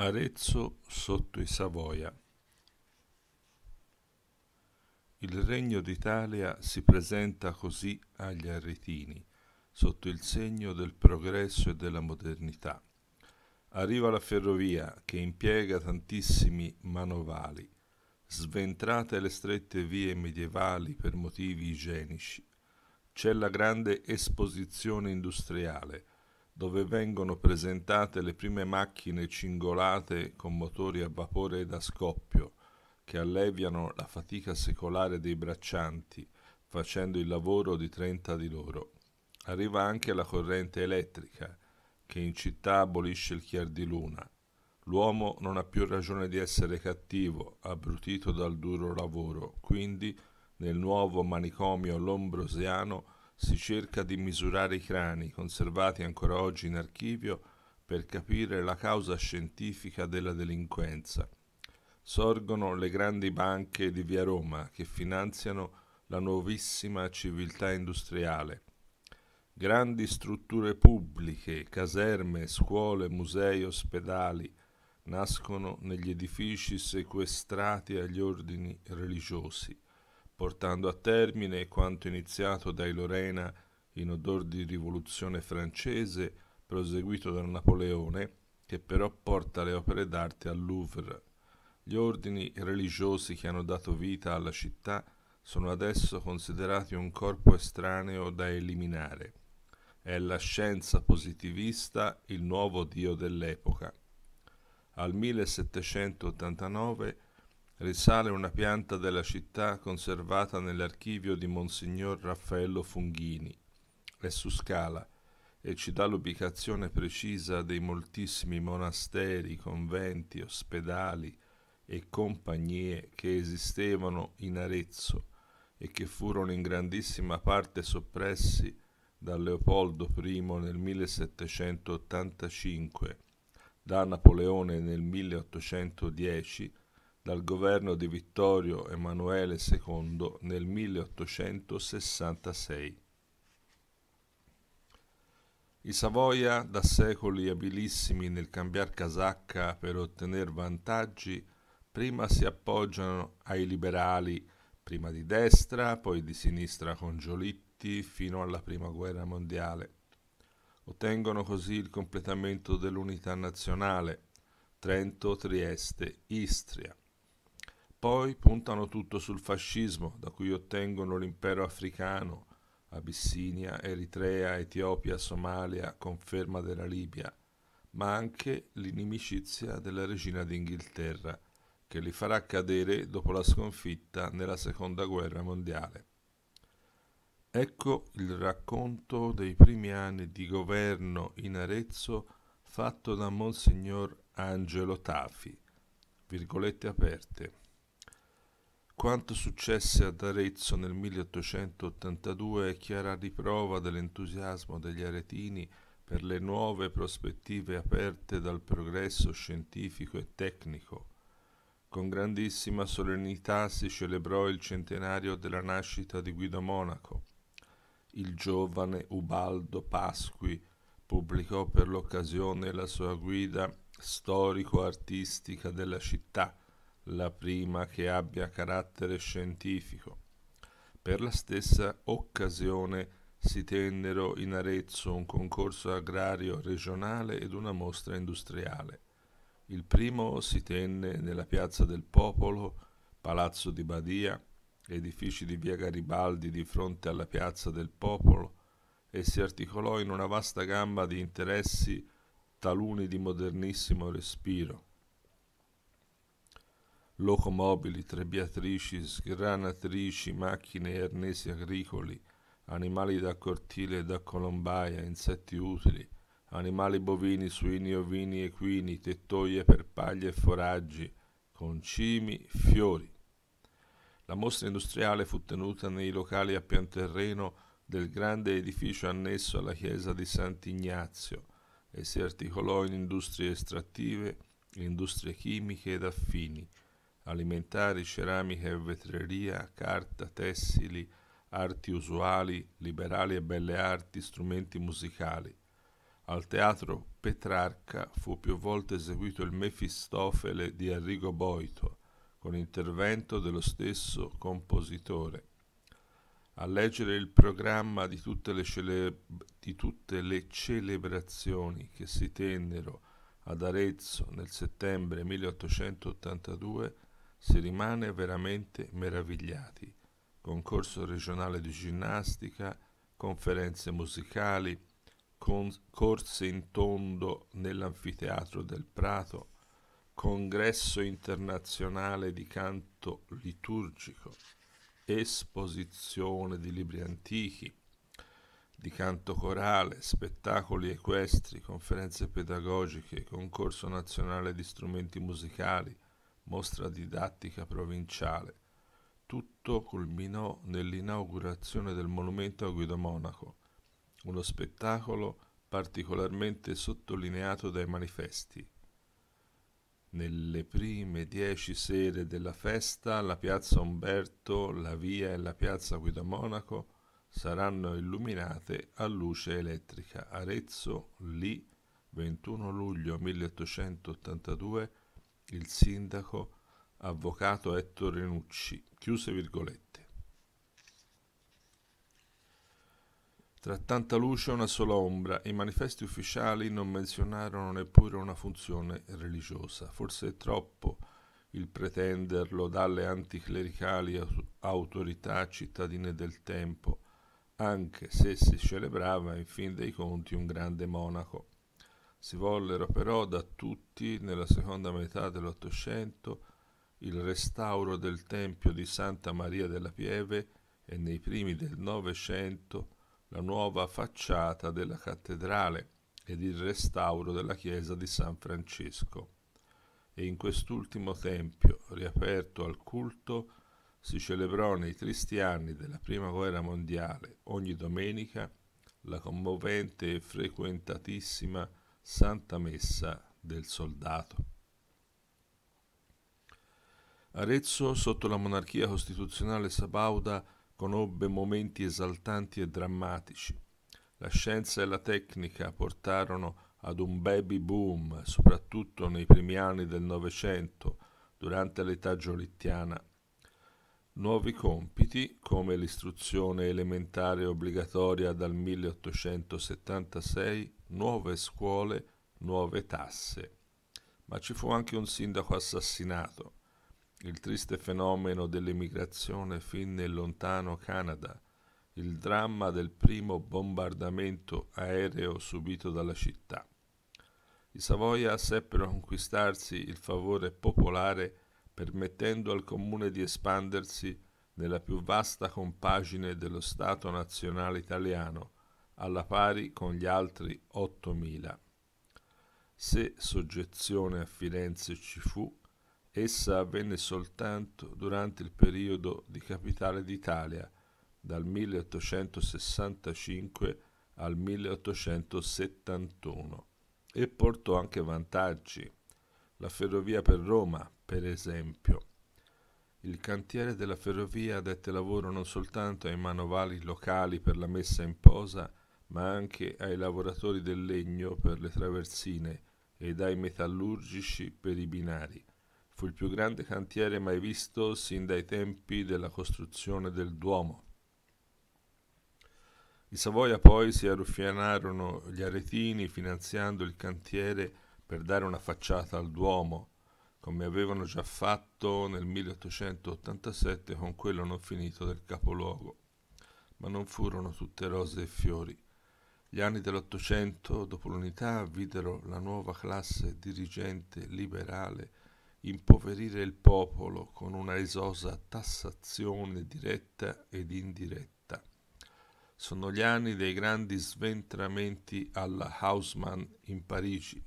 Arezzo sotto i Savoia. Il Regno d'Italia si presenta così agli arretini, sotto il segno del progresso e della modernità. Arriva la ferrovia che impiega tantissimi manovali, sventrate le strette vie medievali per motivi igienici. C'è la grande esposizione industriale, dove vengono presentate le prime macchine cingolate con motori a vapore ed a scoppio, che alleviano la fatica secolare dei braccianti, facendo il lavoro di 30 di loro. Arriva anche la corrente elettrica, che in città abolisce il chiar di luna. L'uomo non ha più ragione di essere cattivo, abbrutito dal duro lavoro, quindi nel nuovo manicomio lombrosiano si cerca di misurare i crani, conservati ancora oggi in archivio, per capire la causa scientifica della delinquenza. Sorgono le grandi banche di via Roma che finanziano la nuovissima civiltà industriale. Grandi strutture pubbliche, caserme, scuole, musei, ospedali, nascono negli edifici sequestrati agli ordini religiosi portando a termine quanto iniziato dai Lorena in odor di rivoluzione francese, proseguito da Napoleone, che però porta le opere d'arte al Louvre. Gli ordini religiosi che hanno dato vita alla città sono adesso considerati un corpo estraneo da eliminare. È la scienza positivista il nuovo dio dell'epoca. Al 1789 risale una pianta della città conservata nell'archivio di Monsignor Raffaello Funghini. È su scala e ci dà l'ubicazione precisa dei moltissimi monasteri, conventi, ospedali e compagnie che esistevano in Arezzo e che furono in grandissima parte soppressi da Leopoldo I nel 1785, da Napoleone nel 1810 dal governo di Vittorio Emanuele II nel 1866. I Savoia, da secoli abilissimi nel cambiar casacca per ottenere vantaggi, prima si appoggiano ai liberali, prima di destra, poi di sinistra con Giolitti, fino alla Prima Guerra Mondiale. Ottengono così il completamento dell'unità nazionale, Trento, Trieste, Istria, poi puntano tutto sul fascismo, da cui ottengono l'impero africano, Abissinia, Eritrea, Etiopia, Somalia, conferma della Libia, ma anche l'inimicizia della regina d'Inghilterra, che li farà cadere dopo la sconfitta nella seconda guerra mondiale. Ecco il racconto dei primi anni di governo in Arezzo fatto da Monsignor Angelo Tafi. Virgolette aperte. Quanto successe ad Arezzo nel 1882 è chiara riprova dell'entusiasmo degli aretini per le nuove prospettive aperte dal progresso scientifico e tecnico. Con grandissima solennità si celebrò il centenario della nascita di Guido Monaco. Il giovane Ubaldo Pasqui pubblicò per l'occasione la sua guida storico-artistica della città la prima che abbia carattere scientifico. Per la stessa occasione si tennero in Arezzo un concorso agrario regionale ed una mostra industriale. Il primo si tenne nella Piazza del Popolo, Palazzo di Badia, edifici di via Garibaldi di fronte alla Piazza del Popolo, e si articolò in una vasta gamba di interessi, taluni di modernissimo respiro locomobili, trebbiatrici, sgranatrici, macchine e arnesi agricoli, animali da cortile e da colombaia, insetti utili, animali bovini, suini, ovini, equini, tettoie per paglia e foraggi, concimi, fiori. La mostra industriale fu tenuta nei locali a pian terreno del grande edificio annesso alla chiesa di Sant'Ignazio e si articolò in industrie estrattive, industrie chimiche ed affini, alimentari, ceramiche e vetreria, carta, tessili, arti usuali, liberali e belle arti, strumenti musicali. Al teatro Petrarca fu più volte eseguito il Mefistofele di Arrigo Boito, con intervento dello stesso compositore. A leggere il programma di tutte le, cele- di tutte le celebrazioni che si tennero ad Arezzo nel settembre 1882 si rimane veramente meravigliati. Concorso regionale di ginnastica, conferenze musicali, con- corse in tondo nell'anfiteatro del Prato, congresso internazionale di canto liturgico, esposizione di libri antichi, di canto corale, spettacoli equestri, conferenze pedagogiche, concorso nazionale di strumenti musicali, mostra didattica provinciale. Tutto culminò nell'inaugurazione del monumento a Guido Monaco, uno spettacolo particolarmente sottolineato dai manifesti. Nelle prime dieci sere della festa la piazza Umberto, la via e la piazza Guido Monaco saranno illuminate a luce elettrica. Arezzo, lì, 21 luglio 1882, il sindaco avvocato Ettore Nucci, chiuse virgolette. Tra tanta luce e una sola ombra, i manifesti ufficiali non menzionarono neppure una funzione religiosa, forse è troppo il pretenderlo dalle anticlericali autorità cittadine del tempo, anche se si celebrava in fin dei conti un grande monaco. Si vollero però da tutti, nella seconda metà dell'Ottocento, il restauro del Tempio di Santa Maria della Pieve e nei primi del Novecento la nuova facciata della cattedrale ed il restauro della chiesa di San Francesco. E in quest'ultimo tempio, riaperto al culto, si celebrò nei tristi anni della Prima Guerra Mondiale ogni domenica la commovente e frequentatissima Santa Messa del Soldato. Arezzo, sotto la monarchia costituzionale sabauda, conobbe momenti esaltanti e drammatici. La scienza e la tecnica portarono ad un baby boom, soprattutto nei primi anni del Novecento, durante l'età giolittiana. Nuovi compiti, come l'istruzione elementare obbligatoria dal 1876, nuove scuole, nuove tasse. Ma ci fu anche un sindaco assassinato. Il triste fenomeno dell'emigrazione fin nel lontano Canada, il dramma del primo bombardamento aereo subito dalla città. I Savoia seppero conquistarsi il favore popolare permettendo al comune di espandersi nella più vasta compagine dello Stato nazionale italiano, alla pari con gli altri 8.000. Se soggezione a Firenze ci fu, essa avvenne soltanto durante il periodo di capitale d'Italia, dal 1865 al 1871, e portò anche vantaggi. La ferrovia per Roma, per esempio. Il cantiere della ferrovia dette lavoro non soltanto ai manovali locali per la messa in posa, ma anche ai lavoratori del legno per le traversine ed ai metallurgici per i binari. Fu il più grande cantiere mai visto sin dai tempi della costruzione del Duomo. I Savoia poi si arruffianarono gli aretini finanziando il cantiere per dare una facciata al Duomo, come avevano già fatto nel 1887 con quello non finito del capoluogo. Ma non furono tutte rose e fiori. Gli anni dell'Ottocento, dopo l'unità, videro la nuova classe dirigente liberale impoverire il popolo con una esosa tassazione diretta ed indiretta. Sono gli anni dei grandi sventramenti alla Hausmann in Parigi,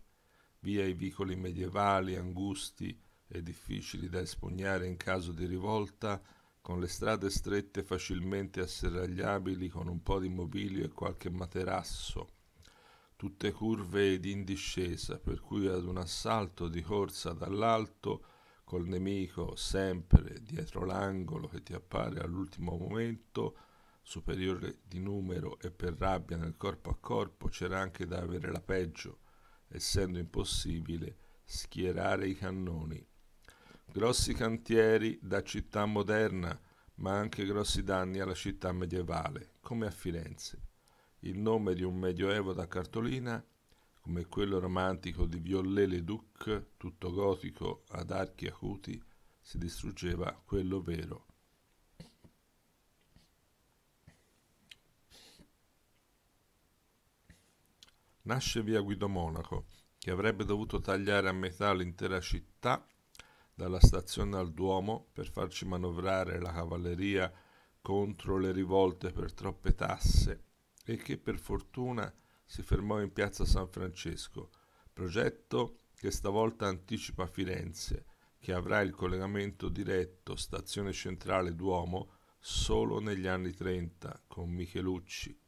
via i vicoli medievali angusti e difficili da espugnare in caso di rivolta, con le strade strette facilmente asserragliabili con un po' di mobilio e qualche materasso, tutte curve ed in discesa, per cui ad un assalto di corsa dall'alto, col nemico sempre dietro l'angolo che ti appare all'ultimo momento, superiore di numero e per rabbia nel corpo a corpo, c'era anche da avere la peggio, essendo impossibile schierare i cannoni grossi cantieri da città moderna, ma anche grossi danni alla città medievale, come a Firenze. Il nome di un medioevo da cartolina, come quello romantico di Viollet-le-Duc, tutto gotico ad archi acuti, si distruggeva quello vero. Nasce via Guido Monaco, che avrebbe dovuto tagliare a metà l'intera città dalla stazione al Duomo per farci manovrare la cavalleria contro le rivolte per troppe tasse e che per fortuna si fermò in piazza San Francesco, progetto che stavolta anticipa Firenze, che avrà il collegamento diretto stazione centrale Duomo solo negli anni 30 con Michelucci,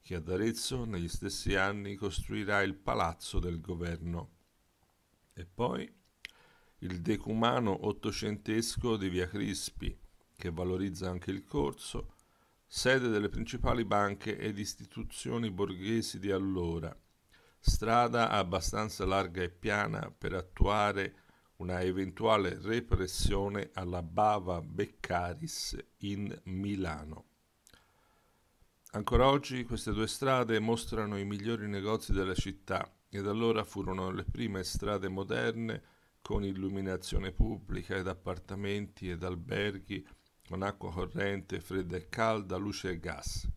che ad Arezzo negli stessi anni costruirà il palazzo del governo. E poi il decumano ottocentesco di Via Crispi, che valorizza anche il corso, sede delle principali banche ed istituzioni borghesi di allora, strada abbastanza larga e piana per attuare una eventuale repressione alla Bava Beccaris in Milano. Ancora oggi queste due strade mostrano i migliori negozi della città ed allora furono le prime strade moderne con illuminazione pubblica ed appartamenti ed alberghi con acqua corrente, fredda e calda, luce e gas.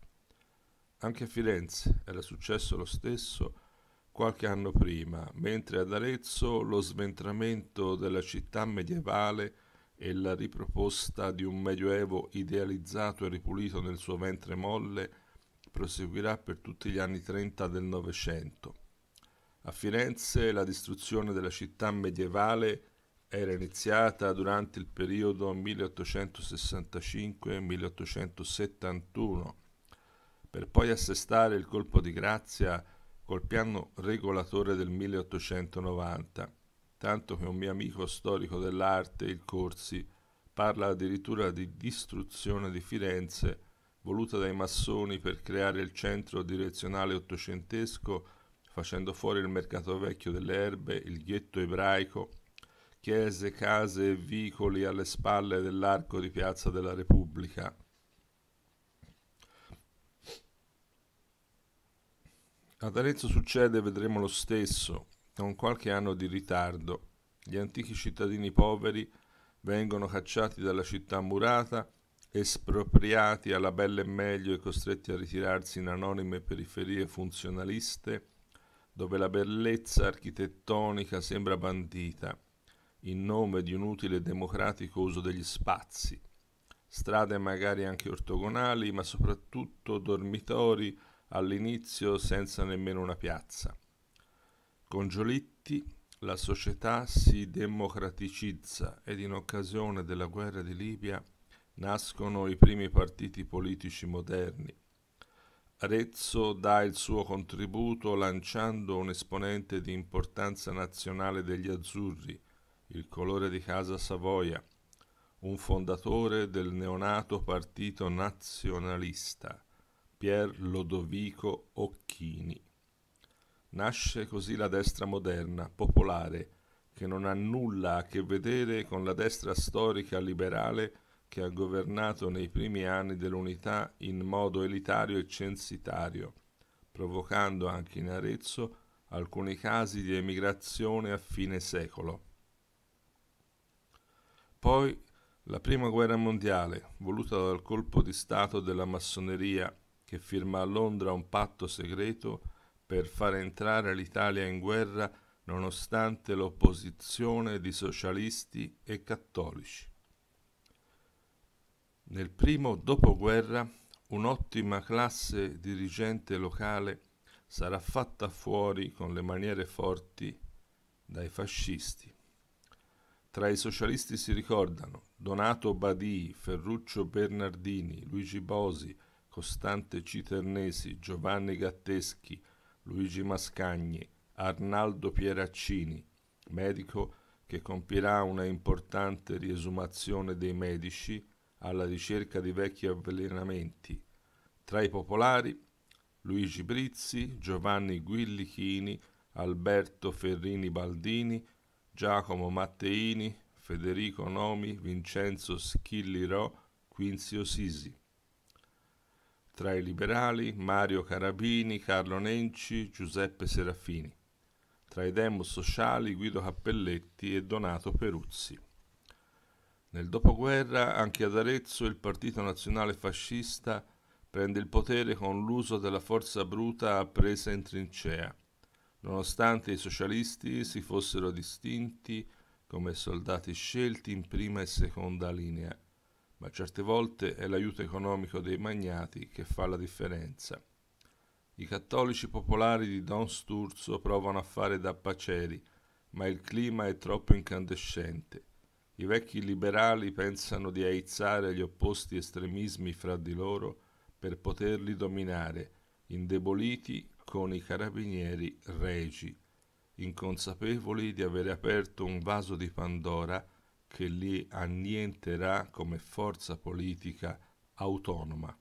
Anche a Firenze era successo lo stesso qualche anno prima, mentre ad Arezzo lo sventramento della città medievale e la riproposta di un medioevo idealizzato e ripulito nel suo ventre molle proseguirà per tutti gli anni 30 del Novecento. A Firenze la distruzione della città medievale era iniziata durante il periodo 1865-1871, per poi assestare il colpo di grazia col piano regolatore del 1890, tanto che un mio amico storico dell'arte, il Corsi, parla addirittura di distruzione di Firenze voluta dai massoni per creare il centro direzionale ottocentesco facendo fuori il mercato vecchio delle erbe, il ghetto ebraico, chiese, case e vicoli alle spalle dell'arco di Piazza della Repubblica. Ad Arezzo succede, vedremo lo stesso, con qualche anno di ritardo. Gli antichi cittadini poveri vengono cacciati dalla città murata, espropriati alla bella e meglio e costretti a ritirarsi in anonime periferie funzionaliste dove la bellezza architettonica sembra bandita, in nome di un utile e democratico uso degli spazi, strade magari anche ortogonali, ma soprattutto dormitori all'inizio senza nemmeno una piazza. Con Giolitti la società si democraticizza ed in occasione della guerra di Libia nascono i primi partiti politici moderni, Arezzo dà il suo contributo lanciando un esponente di importanza nazionale degli azzurri, il colore di casa Savoia, un fondatore del neonato partito nazionalista, Pier Lodovico Occhini. Nasce così la destra moderna, popolare, che non ha nulla a che vedere con la destra storica liberale che ha governato nei primi anni dell'unità in modo elitario e censitario, provocando anche in Arezzo alcuni casi di emigrazione a fine secolo. Poi la prima guerra mondiale, voluta dal colpo di Stato della massoneria che firma a Londra un patto segreto per far entrare l'Italia in guerra nonostante l'opposizione di socialisti e cattolici. Nel primo dopoguerra un'ottima classe dirigente locale sarà fatta fuori con le maniere forti dai fascisti. Tra i socialisti si ricordano Donato Badii, Ferruccio Bernardini, Luigi Bosi, Costante Citernesi, Giovanni Gatteschi, Luigi Mascagni, Arnaldo Pieraccini, medico che compirà una importante riesumazione dei medici alla ricerca di vecchi avvelenamenti. Tra i popolari Luigi Brizzi, Giovanni Guillichini, Alberto Ferrini Baldini, Giacomo Matteini, Federico Nomi, Vincenzo Schillirò, Quinzio Sisi. Tra i liberali Mario Carabini, Carlo Nenci, Giuseppe Serafini. Tra i demos sociali Guido Cappelletti e Donato Peruzzi. Nel dopoguerra anche ad Arezzo il Partito Nazionale Fascista prende il potere con l'uso della forza bruta appresa in trincea, nonostante i socialisti si fossero distinti come soldati scelti in prima e seconda linea, ma certe volte è l'aiuto economico dei magnati che fa la differenza. I cattolici popolari di Don Sturzo provano a fare da paceri, ma il clima è troppo incandescente i vecchi liberali pensano di aizzare gli opposti estremismi fra di loro per poterli dominare, indeboliti con i carabinieri regi, inconsapevoli di avere aperto un vaso di Pandora che li annienterà come forza politica autonoma.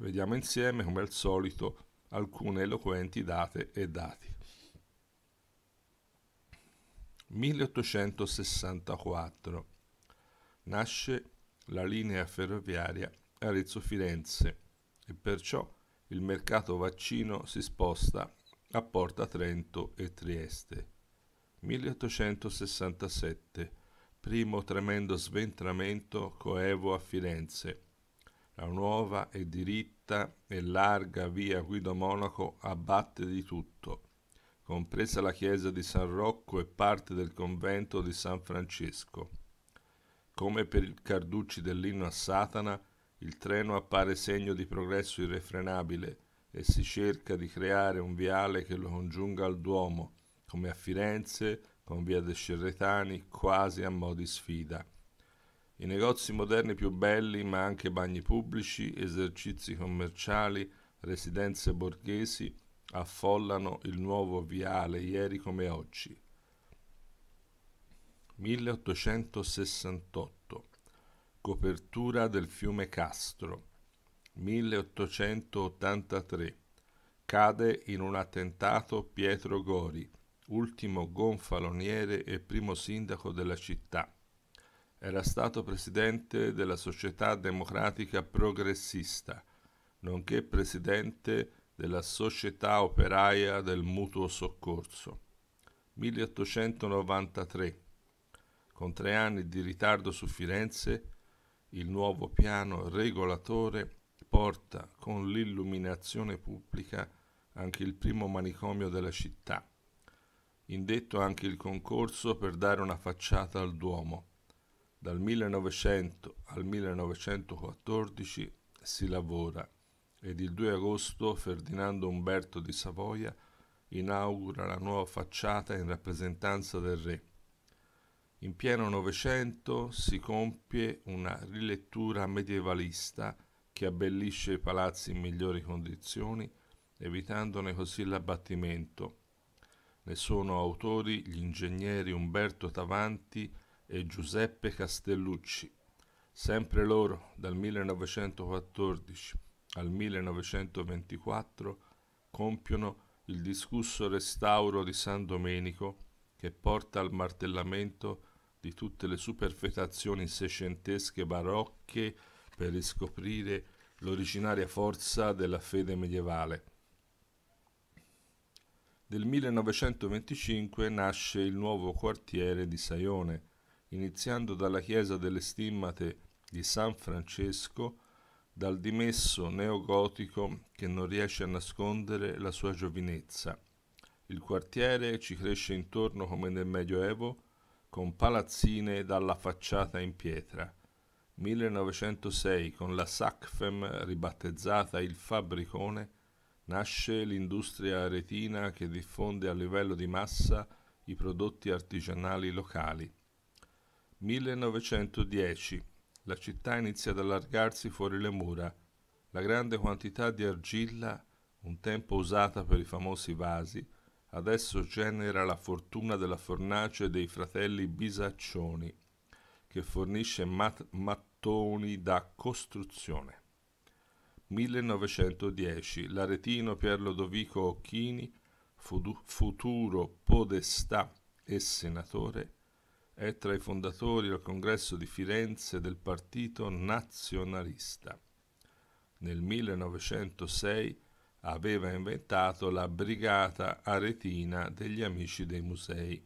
Vediamo insieme, come al solito, alcune eloquenti date e dati. 1864 nasce la linea ferroviaria Arezzo-Firenze e perciò il mercato vaccino si sposta a Porta Trento e Trieste. 1867 Primo tremendo sventramento coevo a Firenze. La nuova e diritta e larga via Guido Monaco abbatte di tutto compresa la chiesa di San Rocco e parte del convento di San Francesco. Come per il Carducci dell'inno a Satana, il treno appare segno di progresso irrefrenabile e si cerca di creare un viale che lo congiunga al Duomo, come a Firenze, con via De Scerretani, quasi a mo' di sfida. I negozi moderni più belli, ma anche bagni pubblici, esercizi commerciali, residenze borghesi, affollano il nuovo viale ieri come oggi. 1868 Copertura del fiume Castro 1883 Cade in un attentato Pietro Gori, ultimo gonfaloniere e primo sindaco della città. Era stato presidente della Società Democratica Progressista, nonché presidente della Società Operaia del Mutuo Soccorso. 1893. Con tre anni di ritardo su Firenze, il nuovo piano regolatore porta con l'illuminazione pubblica anche il primo manicomio della città. Indetto anche il concorso per dare una facciata al Duomo. Dal 1900 al 1914 si lavora ed il 2 agosto Ferdinando Umberto di Savoia inaugura la nuova facciata in rappresentanza del re. In pieno Novecento si compie una rilettura medievalista che abbellisce i palazzi in migliori condizioni, evitandone così l'abbattimento. Ne sono autori gli ingegneri Umberto Tavanti e Giuseppe Castellucci, sempre loro dal 1914 al 1924 compiono il discusso restauro di San Domenico che porta al martellamento di tutte le superfetazioni secentesche barocche per riscoprire l'originaria forza della fede medievale. Nel 1925 nasce il nuovo quartiere di Saione, iniziando dalla chiesa delle stimmate di San Francesco dal dimesso neogotico che non riesce a nascondere la sua giovinezza. Il quartiere ci cresce intorno come nel Medioevo, con palazzine dalla facciata in pietra. 1906, con la SACFEM ribattezzata il Fabbricone, nasce l'industria aretina che diffonde a livello di massa i prodotti artigianali locali. 1910 la città inizia ad allargarsi fuori le mura. La grande quantità di argilla, un tempo usata per i famosi vasi, adesso genera la fortuna della fornace dei fratelli Bisaccioni, che fornisce mat- mattoni da costruzione. 1910 l'aretino Pier Lodovico Occhini, futuro podestà e senatore, è tra i fondatori al congresso di Firenze del Partito Nazionalista. Nel 1906 aveva inventato la Brigata Aretina degli Amici dei Musei.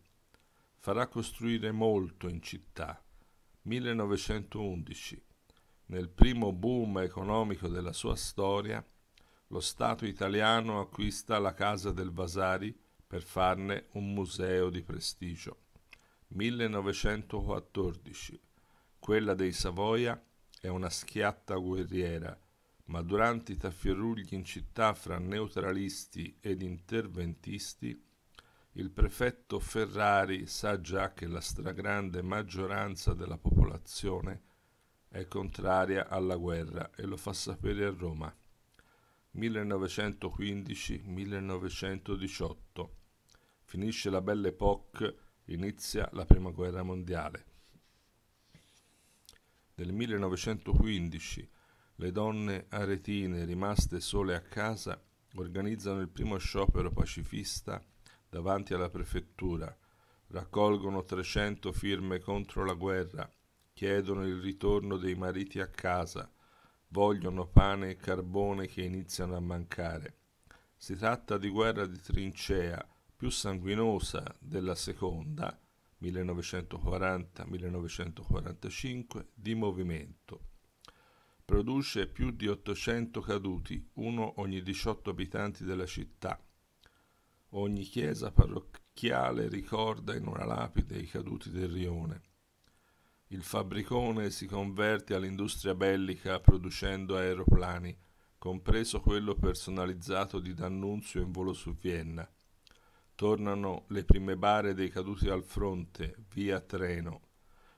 Farà costruire molto in città. 1911. Nel primo boom economico della sua storia, lo Stato italiano acquista la casa del Vasari per farne un museo di prestigio. 1914. Quella dei Savoia è una schiatta guerriera, ma durante i tafferugli in città fra neutralisti ed interventisti, il prefetto Ferrari sa già che la stragrande maggioranza della popolazione è contraria alla guerra e lo fa sapere a Roma. 1915-1918. Finisce la Belle Époque inizia la Prima Guerra Mondiale. Nel 1915 le donne aretine rimaste sole a casa organizzano il primo sciopero pacifista davanti alla prefettura, raccolgono 300 firme contro la guerra, chiedono il ritorno dei mariti a casa, vogliono pane e carbone che iniziano a mancare. Si tratta di guerra di trincea più sanguinosa della seconda, 1940-1945, di movimento. Produce più di 800 caduti, uno ogni 18 abitanti della città. Ogni chiesa parrocchiale ricorda in una lapide i caduti del rione. Il fabbricone si converte all'industria bellica producendo aeroplani, compreso quello personalizzato di D'Annunzio in volo su Vienna Tornano le prime bare dei caduti al fronte, via Treno.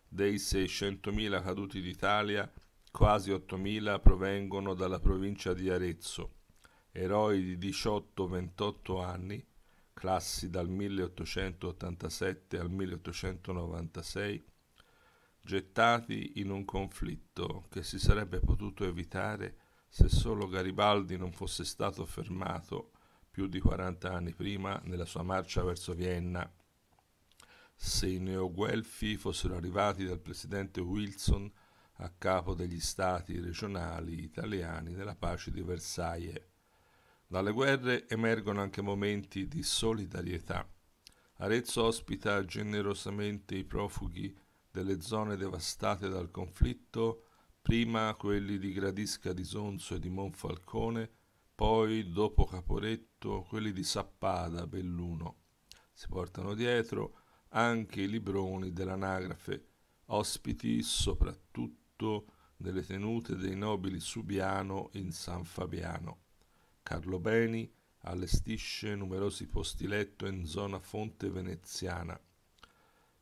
Dei 600.000 caduti d'Italia, quasi 8.000 provengono dalla provincia di Arezzo. Eroi di 18-28 anni, classi dal 1887 al 1896, gettati in un conflitto che si sarebbe potuto evitare se solo Garibaldi non fosse stato fermato più di 40 anni prima, nella sua marcia verso Vienna. Se i neoguelfi fossero arrivati dal presidente Wilson a capo degli stati regionali italiani nella pace di Versailles. Dalle guerre emergono anche momenti di solidarietà. Arezzo ospita generosamente i profughi delle zone devastate dal conflitto, prima quelli di Gradisca di Sonzo e di Monfalcone, poi, dopo Caporetto, tutto quelli di Sappada Belluno. Si portano dietro anche i libroni dell'anagrafe, ospiti soprattutto delle tenute dei nobili Subiano in San Fabiano. Carlo Beni allestisce numerosi posti letto in zona fonte veneziana.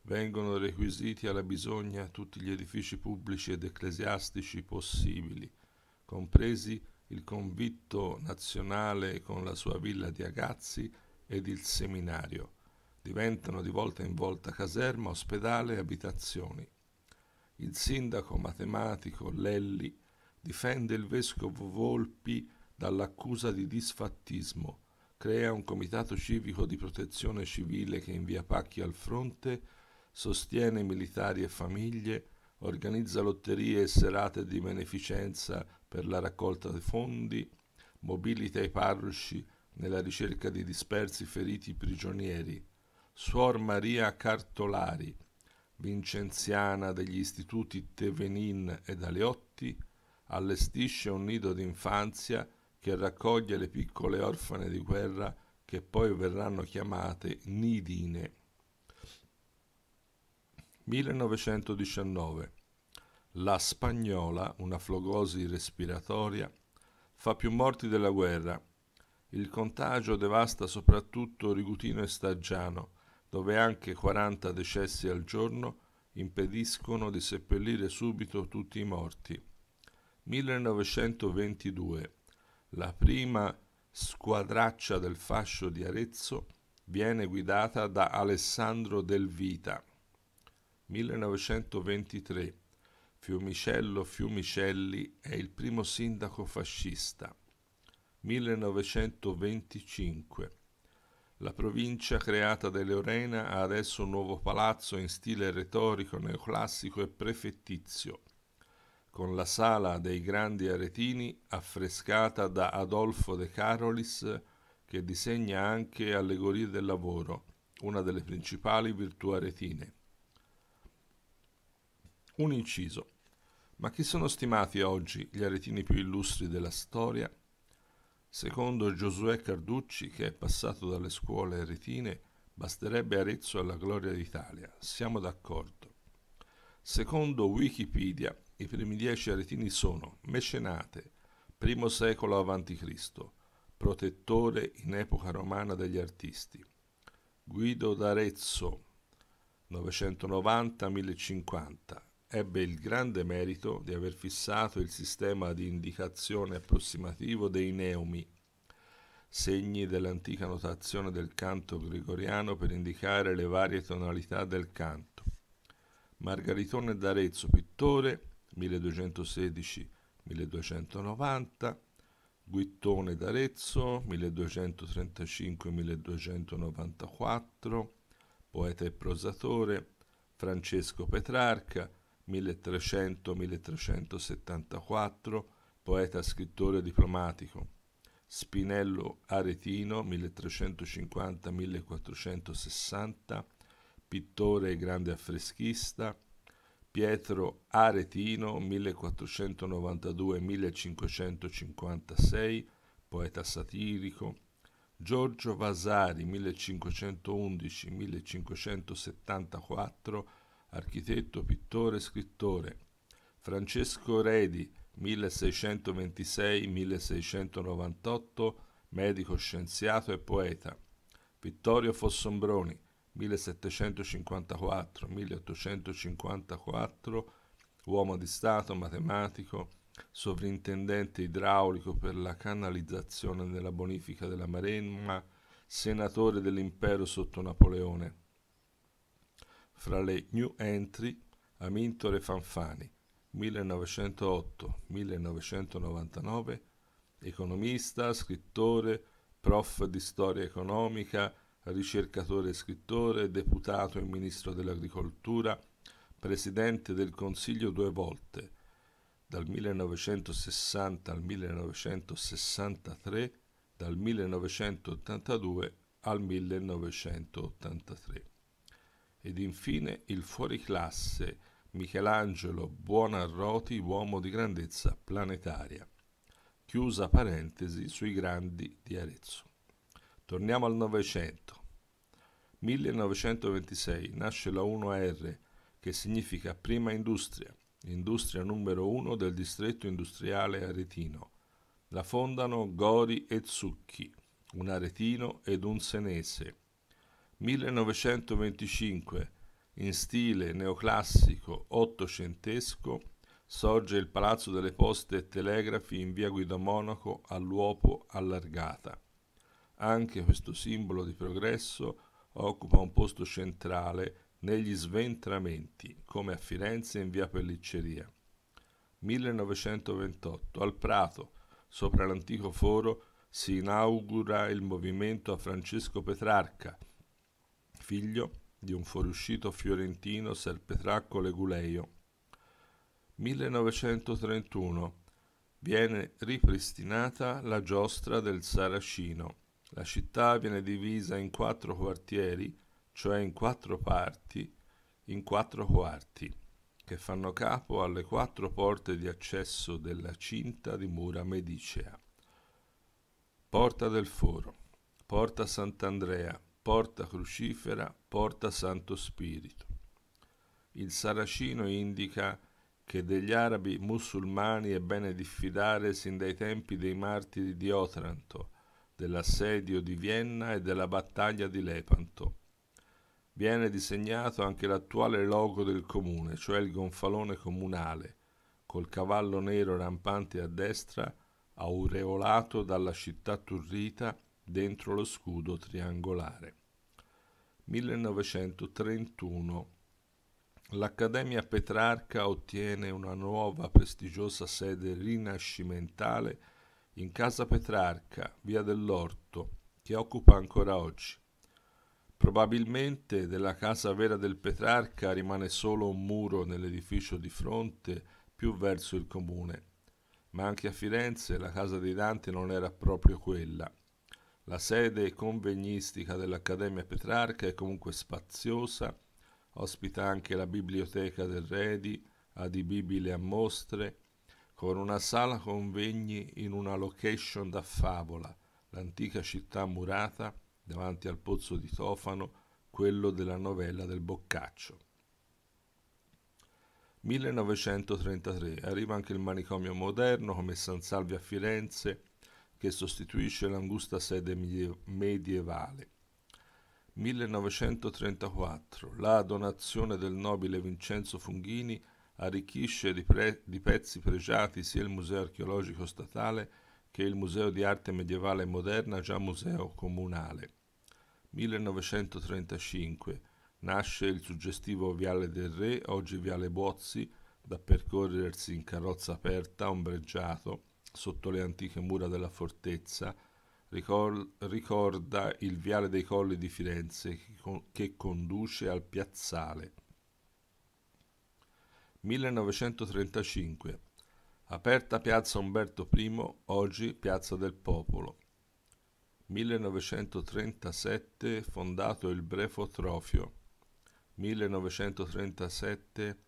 Vengono requisiti alla bisogna tutti gli edifici pubblici ed ecclesiastici possibili, compresi il convitto nazionale con la sua villa di Agazzi ed il seminario. Diventano di volta in volta caserma, ospedale e abitazioni. Il sindaco matematico Lelli difende il vescovo Volpi dall'accusa di disfattismo, crea un comitato civico di protezione civile che invia pacchi al fronte, sostiene militari e famiglie, organizza lotterie e serate di beneficenza per la raccolta dei fondi, mobilita i parroci nella ricerca di dispersi feriti prigionieri, Suor Maria Cartolari, vincenziana degli istituti Tevenin ed Aleotti, allestisce un nido d'infanzia che raccoglie le piccole orfane di guerra che poi verranno chiamate nidine. 1919. La spagnola, una flogosi respiratoria, fa più morti della guerra. Il contagio devasta soprattutto Rigutino e Staggiano, dove anche 40 decessi al giorno impediscono di seppellire subito tutti i morti. 1922. La prima squadraccia del fascio di Arezzo viene guidata da Alessandro Del Vita. 1923. Fiumicello Fiumicelli è il primo sindaco fascista. 1925. La provincia creata da Leorena ha adesso un nuovo palazzo in stile retorico, neoclassico e prefettizio, con la sala dei grandi aretini affrescata da Adolfo De Carolis, che disegna anche allegorie del lavoro, una delle principali virtù aretine. Un inciso. Ma chi sono stimati oggi gli aretini più illustri della storia? Secondo Giosuè Carducci, che è passato dalle scuole aretine, basterebbe Arezzo alla gloria d'Italia. Siamo d'accordo. Secondo Wikipedia, i primi dieci aretini sono Mecenate, primo secolo a.C., protettore in epoca romana degli artisti, Guido d'Arezzo, 990-1050, ebbe il grande merito di aver fissato il sistema di indicazione approssimativo dei neumi, segni dell'antica notazione del canto gregoriano per indicare le varie tonalità del canto. Margaritone d'Arezzo, pittore, 1216-1290, Guittone d'Arezzo, 1235-1294, poeta e prosatore, Francesco Petrarca, 1300-1374, poeta, scrittore diplomatico. Spinello Aretino 1350-1460, pittore e grande affreschista. Pietro Aretino 1492-1556, poeta satirico. Giorgio Vasari 1511-1574, architetto, pittore, scrittore. Francesco Redi, 1626-1698, medico, scienziato e poeta. Vittorio Fossombroni, 1754-1854, uomo di Stato, matematico, sovrintendente idraulico per la canalizzazione nella bonifica della Maremma, senatore dell'impero sotto Napoleone fra le new entry Amintore Fanfani 1908-1999, economista, scrittore, prof di storia economica, ricercatore e scrittore, deputato e ministro dell'agricoltura, presidente del Consiglio due volte, dal 1960 al 1963, dal 1982 al 1983 ed infine il fuoriclasse Michelangelo Buonarroti, uomo di grandezza planetaria. Chiusa parentesi sui grandi di Arezzo. Torniamo al Novecento. 1926 nasce la 1R, che significa prima industria, industria numero uno del distretto industriale aretino. La fondano Gori e Zucchi, un aretino ed un senese 1925, in stile neoclassico ottocentesco, sorge il Palazzo delle Poste e Telegrafi in via Guido Monaco all'Uopo Allargata. Anche questo simbolo di progresso occupa un posto centrale negli sventramenti, come a Firenze in via Pellicceria. 1928, al Prato, sopra l'antico foro, si inaugura il movimento a Francesco Petrarca, figlio di un fuoriuscito fiorentino Serpetracco Leguleio. 1931 viene ripristinata la giostra del Saracino. La città viene divisa in quattro quartieri, cioè in quattro parti, in quattro quarti, che fanno capo alle quattro porte di accesso della cinta di mura medicea. Porta del Foro, Porta Sant'Andrea, porta crucifera, porta Santo Spirito. Il saracino indica che degli arabi musulmani è bene diffidare sin dai tempi dei martiri di Otranto, dell'assedio di Vienna e della battaglia di Lepanto. Viene disegnato anche l'attuale logo del comune, cioè il gonfalone comunale, col cavallo nero rampante a destra, aureolato dalla città turrita dentro lo scudo triangolare. 1931 L'Accademia Petrarca ottiene una nuova prestigiosa sede rinascimentale in Casa Petrarca, via dell'Orto, che occupa ancora oggi. Probabilmente della casa vera del Petrarca rimane solo un muro nell'edificio di fronte più verso il comune, ma anche a Firenze la casa di Dante non era proprio quella. La sede convegnistica dell'Accademia Petrarca è comunque spaziosa, ospita anche la biblioteca del Redi, adibibile a mostre, con una sala convegni in una location da favola, l'antica città murata davanti al pozzo di Tofano, quello della novella del Boccaccio. 1933 arriva anche il manicomio moderno come San Salvi a Firenze, che sostituisce l'angusta sede medievale. 1934. La donazione del nobile Vincenzo Funghini arricchisce di, pre- di, pezzi pregiati sia il Museo archeologico statale che il Museo di arte medievale moderna, già museo comunale. 1935. Nasce il suggestivo Viale del Re, oggi Viale Bozzi, da percorrersi in carrozza aperta, ombreggiato, sotto le antiche mura della fortezza, ricorda il viale dei colli di Firenze che conduce al piazzale. 1935. Aperta piazza Umberto I, oggi piazza del popolo. 1937 fondato il Brefo Trofio. 1937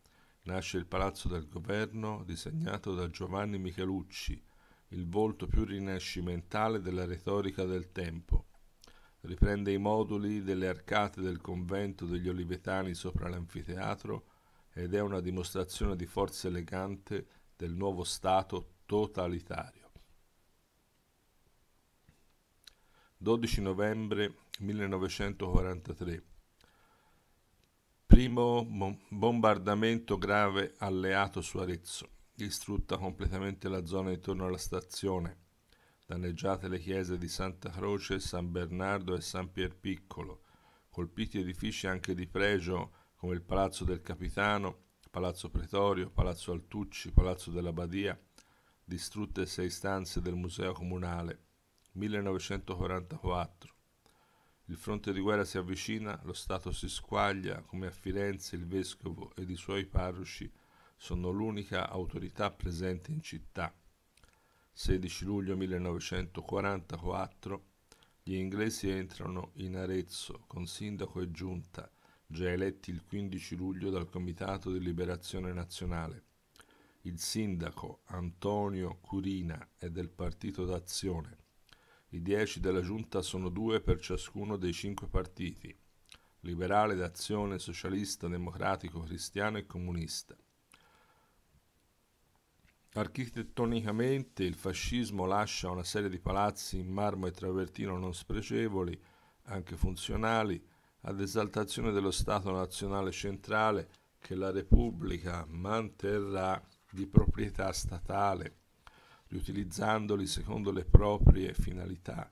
nasce il Palazzo del Governo disegnato da Giovanni Michelucci il volto più rinascimentale della retorica del tempo. Riprende i moduli delle arcate del convento degli Olivetani sopra l'anfiteatro ed è una dimostrazione di forza elegante del nuovo Stato totalitario. 12 novembre 1943 Primo bombardamento grave alleato su Arezzo distrutta completamente la zona intorno alla stazione, danneggiate le chiese di Santa Croce, San Bernardo e San Pierpiccolo, colpiti edifici anche di pregio come il Palazzo del Capitano, Palazzo Pretorio, Palazzo Altucci, Palazzo della Badia, distrutte sei stanze del Museo Comunale. 1944. Il fronte di guerra si avvicina, lo Stato si squaglia, come a Firenze il vescovo ed i suoi parroci sono l'unica autorità presente in città. 16 luglio 1944 gli inglesi entrano in Arezzo con sindaco e giunta, già eletti il 15 luglio dal Comitato di Liberazione Nazionale. Il sindaco Antonio Curina è del Partito d'Azione. I dieci della giunta sono due per ciascuno dei cinque partiti, liberale d'azione socialista, democratico, cristiano e comunista. Architettonicamente il fascismo lascia una serie di palazzi in marmo e travertino non spregevoli, anche funzionali, ad esaltazione dello Stato nazionale centrale che la Repubblica manterrà di proprietà statale, riutilizzandoli secondo le proprie finalità.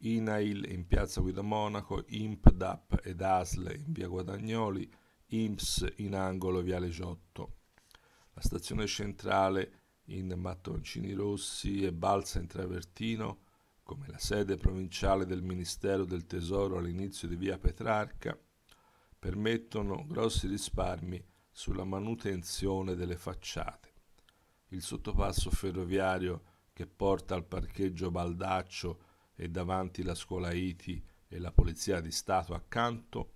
INAIL in piazza Guido Monaco, IMPDAP ed ASLE in via Guadagnoli, IMSS in angolo viale Giotto. La stazione centrale è in mattoncini rossi e balza in travertino, come la sede provinciale del Ministero del Tesoro all'inizio di via Petrarca, permettono grossi risparmi sulla manutenzione delle facciate. Il sottopasso ferroviario che porta al parcheggio Baldaccio e davanti la scuola Iti e la Polizia di Stato accanto,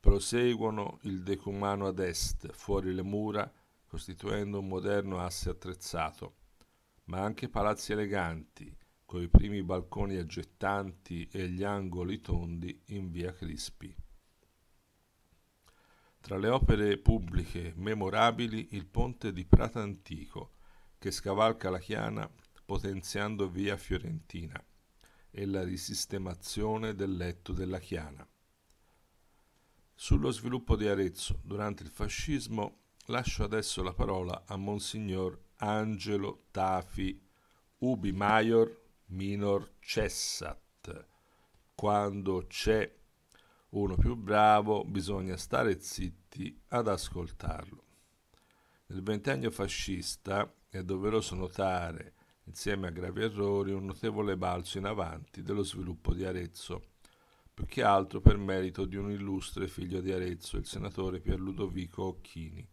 proseguono il decumano ad est, fuori le mura, costituendo un moderno asse attrezzato, ma anche palazzi eleganti, coi primi balconi aggettanti e gli angoli tondi in via Crispi. Tra le opere pubbliche memorabili il ponte di Prata Antico, che scavalca la Chiana potenziando via Fiorentina, e la risistemazione del letto della Chiana. Sullo sviluppo di Arezzo durante il fascismo Lascio adesso la parola a Monsignor Angelo Tafi, ubi maior minor cessat. Quando c'è uno più bravo bisogna stare zitti ad ascoltarlo. Nel ventennio fascista è doveroso notare, insieme a gravi errori, un notevole balzo in avanti dello sviluppo di Arezzo, più che altro per merito di un illustre figlio di Arezzo, il senatore Pierludovico Occhini,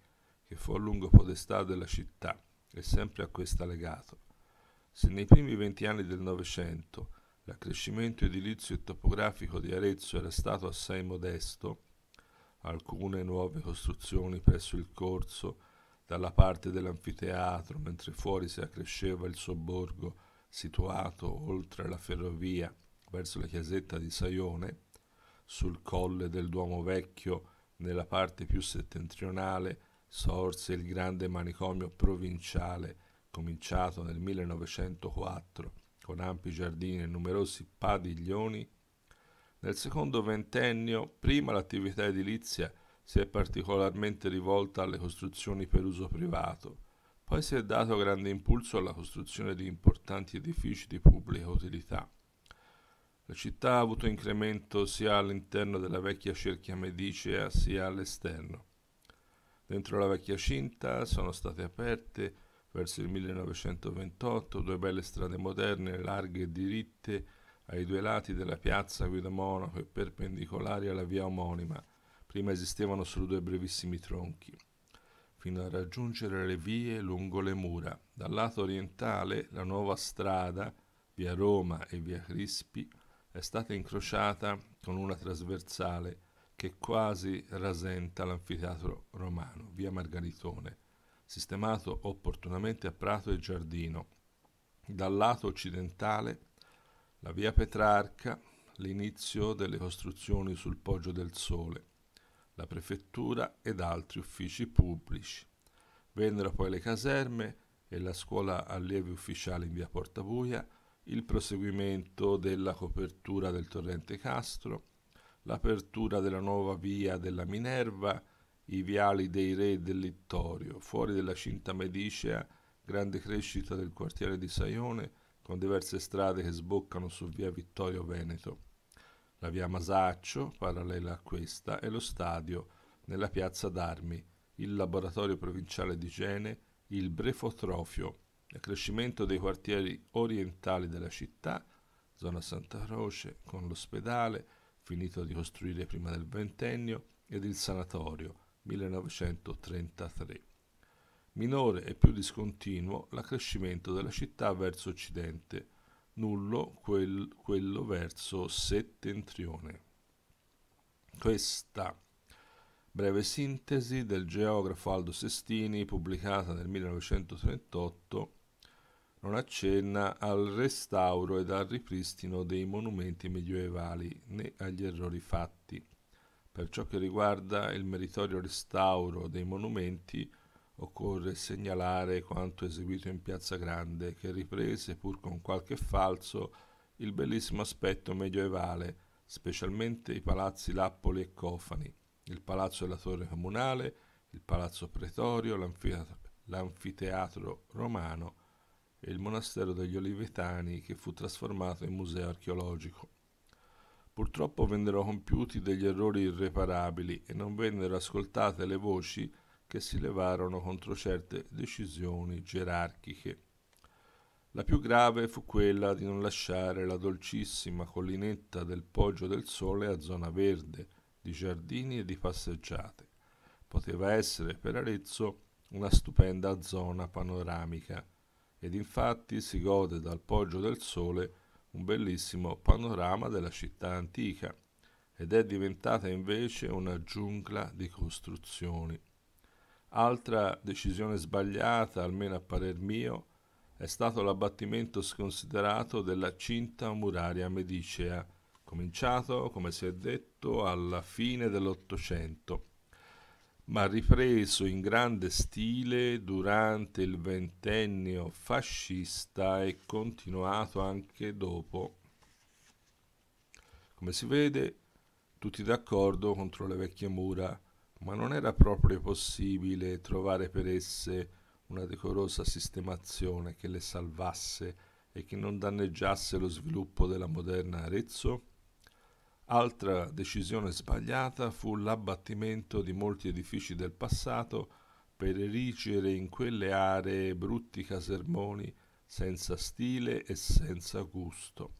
che fu a lungo podestà della città e sempre a questa legato. Se nei primi venti anni del Novecento l'accrescimento edilizio e topografico di Arezzo era stato assai modesto, alcune nuove costruzioni presso il corso, dalla parte dell'anfiteatro, mentre fuori si accresceva il sobborgo situato oltre la ferrovia verso la chiesetta di Saione, sul colle del Duomo Vecchio nella parte più settentrionale sorse il grande manicomio provinciale cominciato nel 1904 con ampi giardini e numerosi padiglioni, nel secondo ventennio prima l'attività edilizia si è particolarmente rivolta alle costruzioni per uso privato, poi si è dato grande impulso alla costruzione di importanti edifici di pubblica utilità. La città ha avuto incremento sia all'interno della vecchia cerchia medicea sia all'esterno. Dentro la vecchia cinta sono state aperte, verso il 1928, due belle strade moderne, larghe e diritte, ai due lati della piazza Guida Monaco e perpendicolari alla via omonima. Prima esistevano solo due brevissimi tronchi, fino a raggiungere le vie lungo le mura. Dal lato orientale la nuova strada, via Roma e via Crispi, è stata incrociata con una trasversale che quasi rasenta l'anfiteatro romano, via Margaritone, sistemato opportunamente a Prato e Giardino. Dal lato occidentale la via Petrarca, l'inizio delle costruzioni sul Poggio del Sole, la prefettura ed altri uffici pubblici. Vennero poi le caserme e la scuola allievi ufficiali in via Portabuia, il proseguimento della copertura del torrente Castro, l'apertura della nuova via della Minerva, i viali dei Re e del Littorio, fuori della cinta medicea, grande crescita del quartiere di Saione, con diverse strade che sboccano su via Vittorio Veneto. La via Masaccio, parallela a questa, e lo stadio, nella piazza d'armi, il laboratorio provinciale di igiene, il brefotrofio, il crescimento dei quartieri orientali della città, zona Santa Croce, con l'ospedale, finito di costruire prima del ventennio, ed il Sanatorio, 1933. Minore e più discontinuo l'accrescimento della città verso occidente, nullo quel, quello verso settentrione. Questa breve sintesi del geografo Aldo Sestini, pubblicata nel 1938, non accenna al restauro ed al ripristino dei monumenti medioevali né agli errori fatti. Per ciò che riguarda il meritorio restauro dei monumenti, occorre segnalare quanto eseguito in Piazza Grande, che riprese, pur con qualche falso, il bellissimo aspetto medioevale, specialmente i palazzi Lappoli e Cofani, il palazzo della Torre Comunale, il palazzo Pretorio, l'anfiteatro romano, e il monastero degli Olivetani che fu trasformato in museo archeologico. Purtroppo vennero compiuti degli errori irreparabili e non vennero ascoltate le voci che si levarono contro certe decisioni gerarchiche. La più grave fu quella di non lasciare la dolcissima collinetta del Poggio del Sole a zona verde, di giardini e di passeggiate. Poteva essere per Arezzo una stupenda zona panoramica ed infatti si gode dal poggio del sole un bellissimo panorama della città antica ed è diventata invece una giungla di costruzioni. Altra decisione sbagliata, almeno a parer mio, è stato l'abbattimento sconsiderato della cinta muraria medicea, cominciato, come si è detto, alla fine dell'Ottocento ma ripreso in grande stile durante il ventennio fascista e continuato anche dopo. Come si vede, tutti d'accordo contro le vecchie mura, ma non era proprio possibile trovare per esse una decorosa sistemazione che le salvasse e che non danneggiasse lo sviluppo della moderna Arezzo? Altra decisione sbagliata fu l'abbattimento di molti edifici del passato per erigere in quelle aree brutti casermoni senza stile e senza gusto.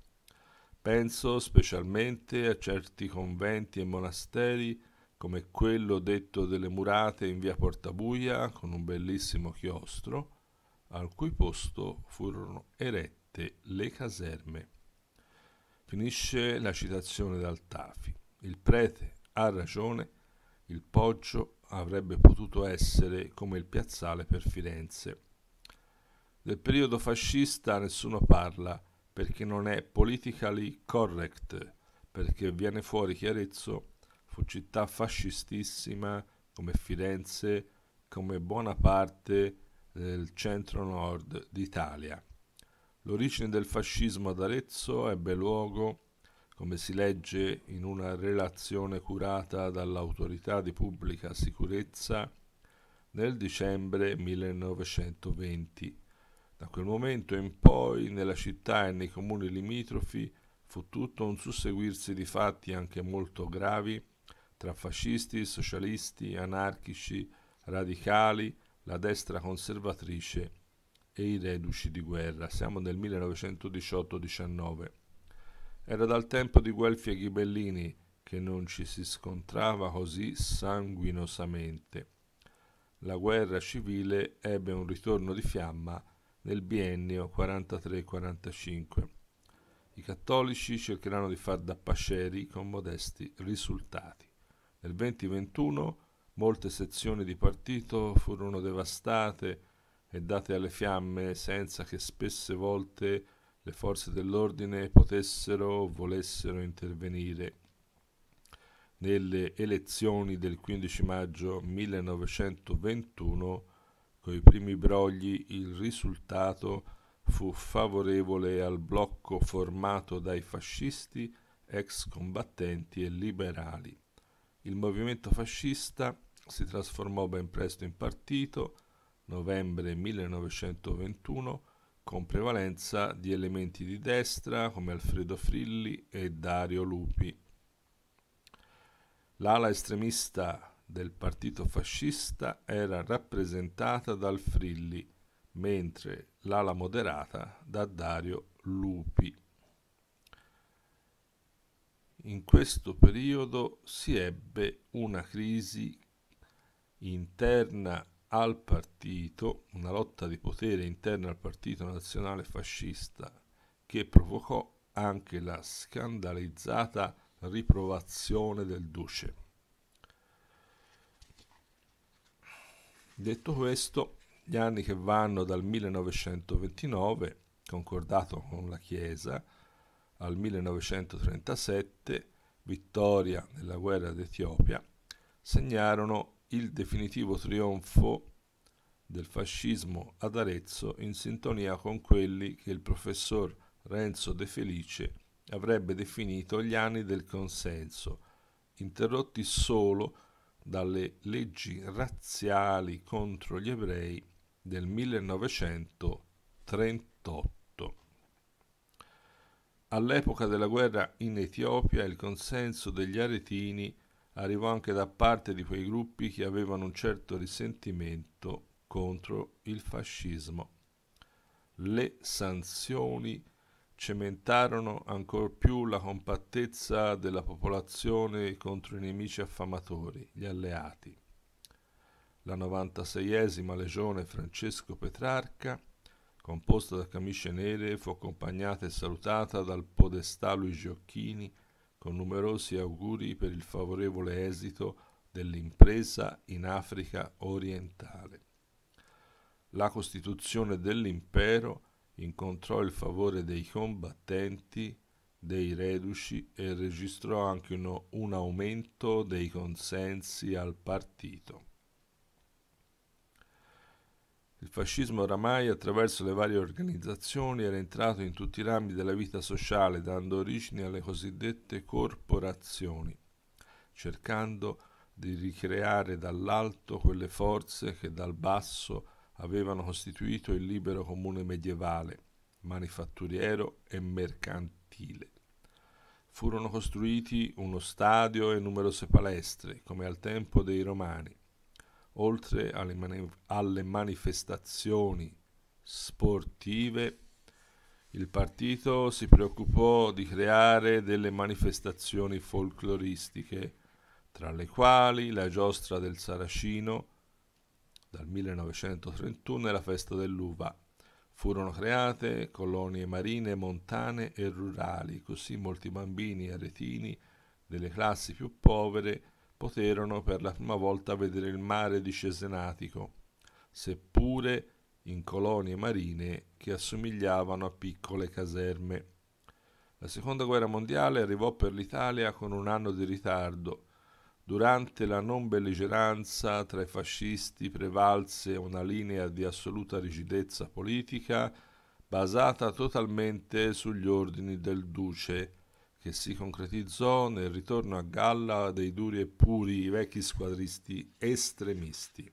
Penso specialmente a certi conventi e monasteri come quello detto delle murate in via Portabuia con un bellissimo chiostro, al cui posto furono erette le caserme. Finisce la citazione dal Tafi. Il prete ha ragione, il Poggio avrebbe potuto essere come il piazzale per Firenze. Del periodo fascista nessuno parla perché non è politically correct, perché viene fuori Chiarezzo fu città fascistissima come Firenze, come buona parte del centro-nord d'Italia. L'origine del fascismo ad Arezzo ebbe luogo, come si legge in una relazione curata dall'autorità di pubblica sicurezza, nel dicembre 1920. Da quel momento in poi nella città e nei comuni limitrofi fu tutto un susseguirsi di fatti anche molto gravi tra fascisti, socialisti, anarchici, radicali, la destra conservatrice e i reduci di guerra. Siamo nel 1918-19. Era dal tempo di Guelfi e Ghibellini che non ci si scontrava così sanguinosamente. La guerra civile ebbe un ritorno di fiamma nel biennio 43-45. I cattolici cercheranno di far da pasceri con modesti risultati. Nel 2021 molte sezioni di partito furono devastate e date alle fiamme senza che spesse volte le forze dell'ordine potessero o volessero intervenire. Nelle elezioni del 15 maggio 1921, coi primi brogli, il risultato fu favorevole al blocco formato dai fascisti, ex combattenti e liberali. Il movimento fascista si trasformò ben presto in partito, novembre 1921 con prevalenza di elementi di destra come Alfredo Frilli e Dario Lupi. L'ala estremista del partito fascista era rappresentata dal Frilli, mentre l'ala moderata da Dario Lupi. In questo periodo si ebbe una crisi interna al partito, una lotta di potere interna al partito nazionale fascista che provocò anche la scandalizzata riprovazione del duce. Detto questo, gli anni che vanno dal 1929, concordato con la Chiesa, al 1937, vittoria nella guerra d'Etiopia, segnarono il definitivo trionfo del fascismo ad Arezzo in sintonia con quelli che il professor Renzo De Felice avrebbe definito gli anni del consenso, interrotti solo dalle leggi razziali contro gli ebrei del 1938. All'epoca della guerra in Etiopia il consenso degli aretini arrivò anche da parte di quei gruppi che avevano un certo risentimento contro il fascismo. Le sanzioni cementarono ancor più la compattezza della popolazione contro i nemici affamatori, gli alleati. La 96esima legione Francesco Petrarca, composta da camicie nere, fu accompagnata e salutata dal podestà Luigi Occhini, con numerosi auguri per il favorevole esito dell'impresa in Africa orientale. La costituzione dell'impero incontrò il favore dei combattenti, dei reduci e registrò anche uno, un aumento dei consensi al partito. Il fascismo oramai, attraverso le varie organizzazioni, era entrato in tutti i rami della vita sociale, dando origine alle cosiddette corporazioni, cercando di ricreare dall'alto quelle forze che dal basso avevano costituito il libero comune medievale, manifatturiero e mercantile. Furono costruiti uno stadio e numerose palestre, come al tempo dei Romani oltre alle, manif- alle manifestazioni sportive, il partito si preoccupò di creare delle manifestazioni folcloristiche, tra le quali la giostra del Saracino dal 1931 e la festa dell'uva. Furono create colonie marine, montane e rurali, così molti bambini aretini delle classi più povere poterono per la prima volta vedere il mare di Cesenatico, seppure in colonie marine che assomigliavano a piccole caserme. La seconda guerra mondiale arrivò per l'Italia con un anno di ritardo. Durante la non belligeranza tra i fascisti prevalse una linea di assoluta rigidezza politica basata totalmente sugli ordini del duce che si concretizzò nel ritorno a galla dei duri e puri vecchi squadristi estremisti.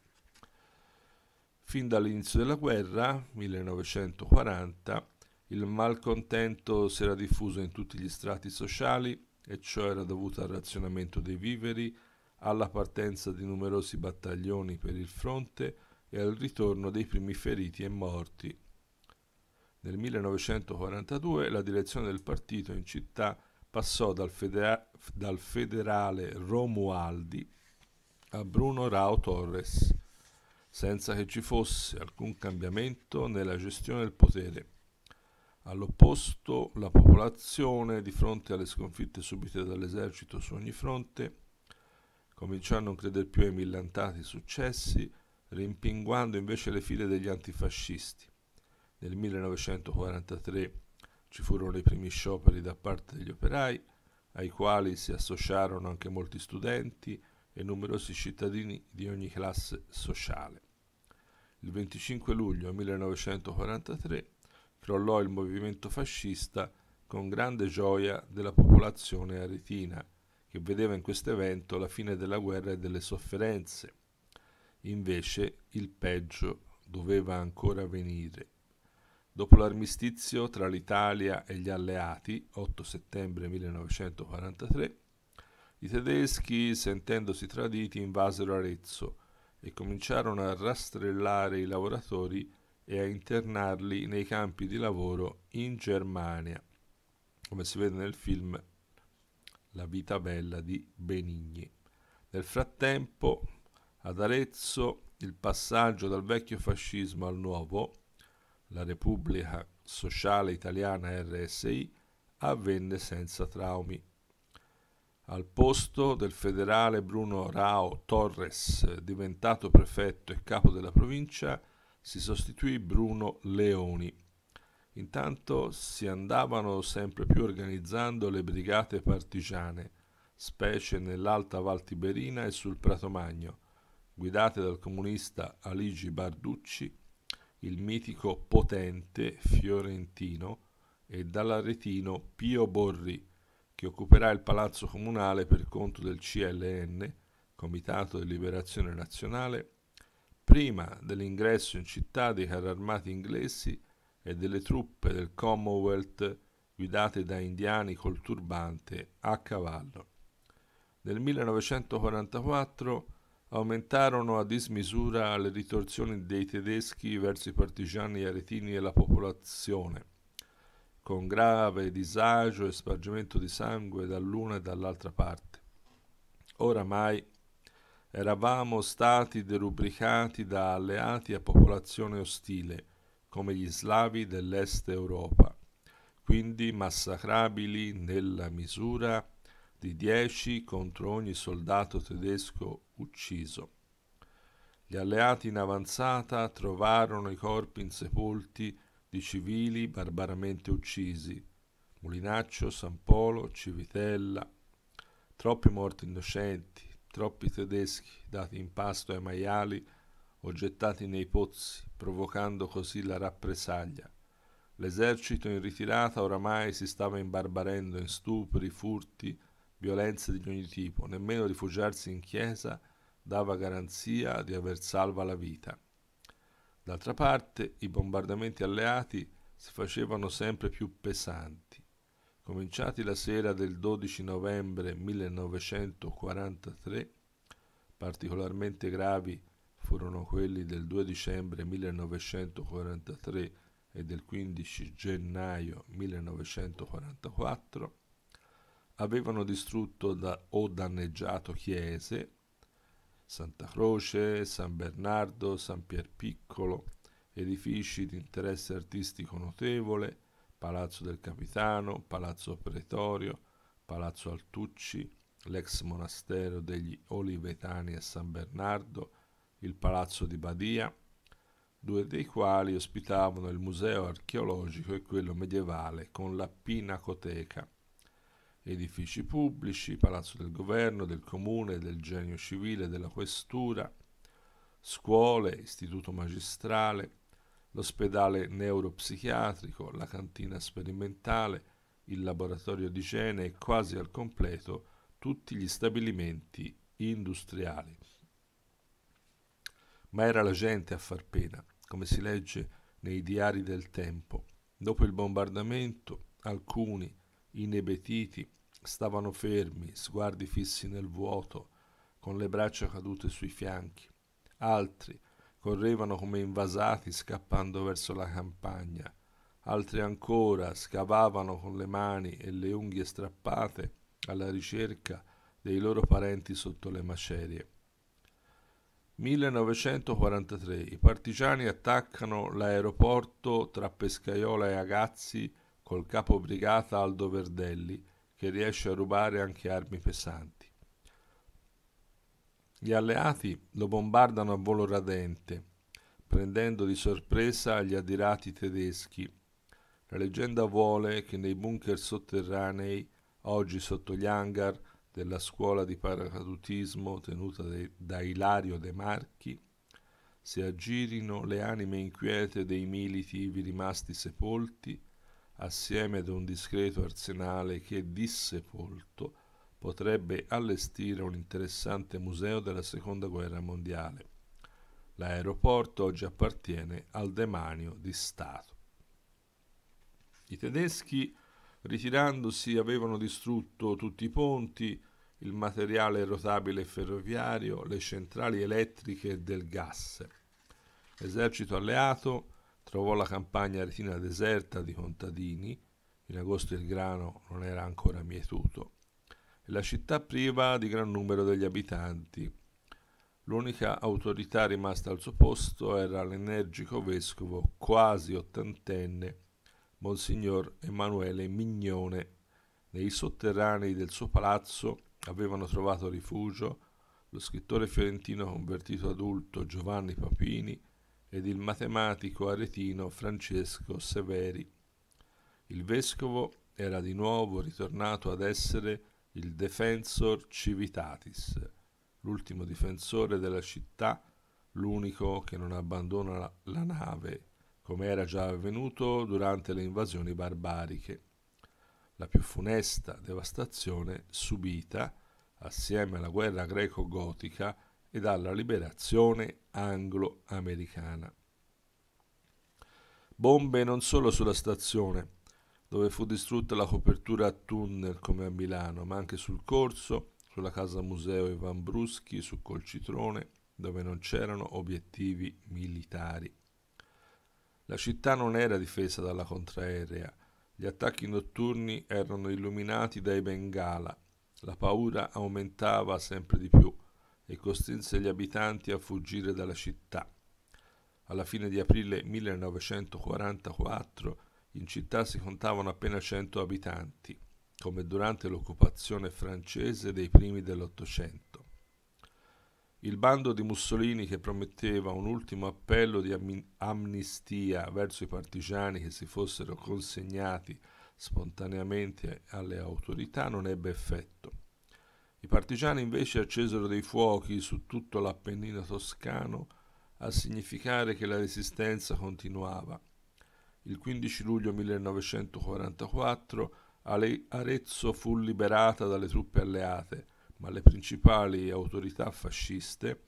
Fin dall'inizio della guerra, 1940, il malcontento si era diffuso in tutti gli strati sociali e ciò era dovuto al razionamento dei viveri, alla partenza di numerosi battaglioni per il fronte e al ritorno dei primi feriti e morti. Nel 1942 la direzione del partito in città passò dal, federa- dal federale Romualdi a Bruno Rao Torres, senza che ci fosse alcun cambiamento nella gestione del potere. All'opposto, la popolazione, di fronte alle sconfitte subite dall'esercito su ogni fronte, cominciò a non credere più ai millantati successi, rimpinguando invece le file degli antifascisti. Nel 1943 ci furono i primi scioperi da parte degli operai, ai quali si associarono anche molti studenti e numerosi cittadini di ogni classe sociale. Il 25 luglio 1943 crollò il movimento fascista con grande gioia della popolazione aretina, che vedeva in questo evento la fine della guerra e delle sofferenze. Invece il peggio doveva ancora venire. Dopo l'armistizio tra l'Italia e gli alleati, 8 settembre 1943, i tedeschi, sentendosi traditi, invasero Arezzo e cominciarono a rastrellare i lavoratori e a internarli nei campi di lavoro in Germania, come si vede nel film La vita bella di Benigni. Nel frattempo, ad Arezzo, il passaggio dal vecchio fascismo al nuovo la Repubblica Sociale Italiana RSI avvenne senza traumi. Al posto del federale Bruno Rao Torres, diventato prefetto e capo della provincia, si sostituì Bruno Leoni. Intanto si andavano sempre più organizzando le brigate partigiane, specie nell'Alta Val Tiberina e sul Prato Magno, guidate dal comunista Aligi Barducci il mitico potente fiorentino e dall'aretino Pio Borri, che occuperà il palazzo comunale per conto del CLN, Comitato di Liberazione Nazionale, prima dell'ingresso in città dei carri armati inglesi e delle truppe del Commonwealth guidate da indiani col turbante a cavallo. Nel 1944 aumentarono a dismisura le ritorsioni dei tedeschi verso i partigiani aretini e la popolazione, con grave disagio e spargimento di sangue dall'una e dall'altra parte. Oramai eravamo stati derubricati da alleati a popolazione ostile, come gli slavi dell'est Europa, quindi massacrabili nella misura di 10 contro ogni soldato tedesco ucciso. Gli alleati in avanzata trovarono i corpi insepolti di civili barbaramente uccisi, Mulinaccio, San Polo, Civitella, troppi morti innocenti, troppi tedeschi dati in pasto ai maiali o gettati nei pozzi, provocando così la rappresaglia. L'esercito in ritirata oramai si stava imbarbarendo in stupri, furti, violenze di ogni tipo, nemmeno rifugiarsi in chiesa dava garanzia di aver salva la vita. D'altra parte, i bombardamenti alleati si facevano sempre più pesanti. Cominciati la sera del 12 novembre 1943, particolarmente gravi furono quelli del 2 dicembre 1943 e del 15 gennaio 1944, avevano distrutto da, o danneggiato chiese, Santa Croce, San Bernardo, San Pier Piccolo, edifici di interesse artistico notevole, Palazzo del Capitano, Palazzo Pretorio, Palazzo Altucci, l'ex monastero degli Olivetani a San Bernardo, il Palazzo di Badia, due dei quali ospitavano il museo archeologico e quello medievale con la Pinacoteca edifici pubblici, palazzo del governo, del comune, del genio civile, della questura, scuole, istituto magistrale, l'ospedale neuropsichiatrico, la cantina sperimentale, il laboratorio di igiene e quasi al completo tutti gli stabilimenti industriali. Ma era la gente a far pena, come si legge nei diari del tempo. Dopo il bombardamento, alcuni, inebetiti, stavano fermi, sguardi fissi nel vuoto, con le braccia cadute sui fianchi. Altri correvano come invasati scappando verso la campagna. Altri ancora scavavano con le mani e le unghie strappate alla ricerca dei loro parenti sotto le macerie. 1943 i partigiani attaccano l'aeroporto tra Pescaiola e Agazzi col capobrigata Aldo Verdelli, che riesce a rubare anche armi pesanti. Gli alleati lo bombardano a volo radente, prendendo di sorpresa gli adirati tedeschi. La leggenda vuole che nei bunker sotterranei, oggi sotto gli hangar della scuola di paracadutismo tenuta de, da Ilario De Marchi, si aggirino le anime inquiete dei militivi rimasti sepolti assieme ad un discreto arsenale che, dissepolto, potrebbe allestire un interessante museo della Seconda Guerra Mondiale. L'aeroporto oggi appartiene al demanio di Stato. I tedeschi, ritirandosi, avevano distrutto tutti i ponti, il materiale rotabile ferroviario, le centrali elettriche del gas. L'esercito alleato Trovò la campagna retina deserta di contadini, in agosto il grano non era ancora mietuto, e la città priva di gran numero degli abitanti. L'unica autorità rimasta al suo posto era l'energico vescovo quasi ottantenne, Monsignor Emanuele Mignone. Nei sotterranei del suo palazzo avevano trovato rifugio lo scrittore fiorentino convertito adulto Giovanni Papini ed il matematico aretino Francesco Severi. Il vescovo era di nuovo ritornato ad essere il defensor civitatis, l'ultimo difensore della città, l'unico che non abbandona la, nave, come era già avvenuto durante le invasioni barbariche. La più funesta devastazione subita, assieme alla guerra greco-gotica, e dalla liberazione anglo-americana. Bombe non solo sulla stazione, dove fu distrutta la copertura a tunnel come a Milano, ma anche sul corso, sulla casa museo Ivan Bruschi, su Colcitrone, dove non c'erano obiettivi militari. La città non era difesa dalla contraerea, gli attacchi notturni erano illuminati dai Bengala, la paura aumentava sempre di più e costrinse gli abitanti a fuggire dalla città. Alla fine di aprile 1944 in città si contavano appena 100 abitanti, come durante l'occupazione francese dei primi dell'Ottocento. Il bando di Mussolini che prometteva un ultimo appello di amnistia verso i partigiani che si fossero consegnati spontaneamente alle autorità non ebbe effetto. I partigiani invece accesero dei fuochi su tutto l'Appennino toscano a significare che la resistenza continuava. Il 15 luglio 1944 Arezzo fu liberata dalle truppe alleate, ma le principali autorità fasciste,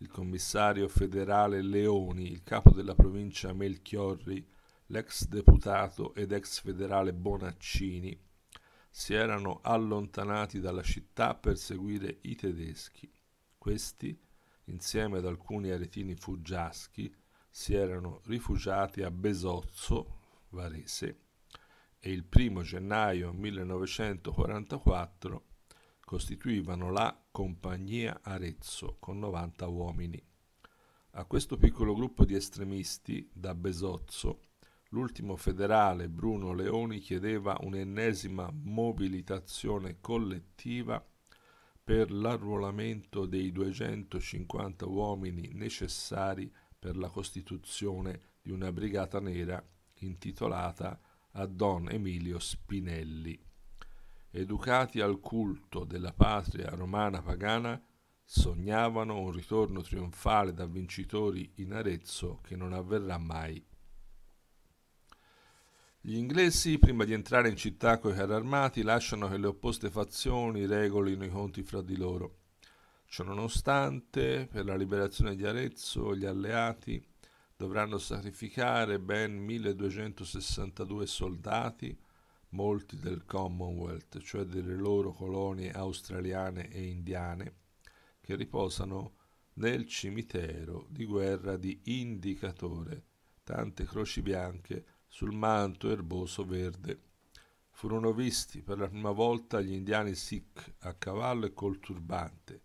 il commissario federale Leoni, il capo della provincia Melchiorri, l'ex deputato ed ex federale Bonaccini, si erano allontanati dalla città per seguire i tedeschi. Questi, insieme ad alcuni aretini fuggiaschi, si erano rifugiati a Besozzo, Varese, e il primo gennaio 1944 costituivano la Compagnia Arezzo con 90 uomini. A questo piccolo gruppo di estremisti da Besozzo L'ultimo federale Bruno Leoni chiedeva un'ennesima mobilitazione collettiva per l'arruolamento dei 250 uomini necessari per la costituzione di una brigata nera intitolata a Don Emilio Spinelli. Educati al culto della patria romana pagana, sognavano un ritorno trionfale da vincitori in Arezzo che non avverrà mai. Gli inglesi, prima di entrare in città coi carri armati, lasciano che le opposte fazioni regolino i conti fra di loro. Ciononostante, per la liberazione di Arezzo, gli alleati dovranno sacrificare ben 1262 soldati, molti del Commonwealth, cioè delle loro colonie australiane e indiane, che riposano nel cimitero di guerra di Indicatore, tante croci bianche sul manto erboso verde. Furono visti per la prima volta gli indiani Sikh a cavallo e col turbante,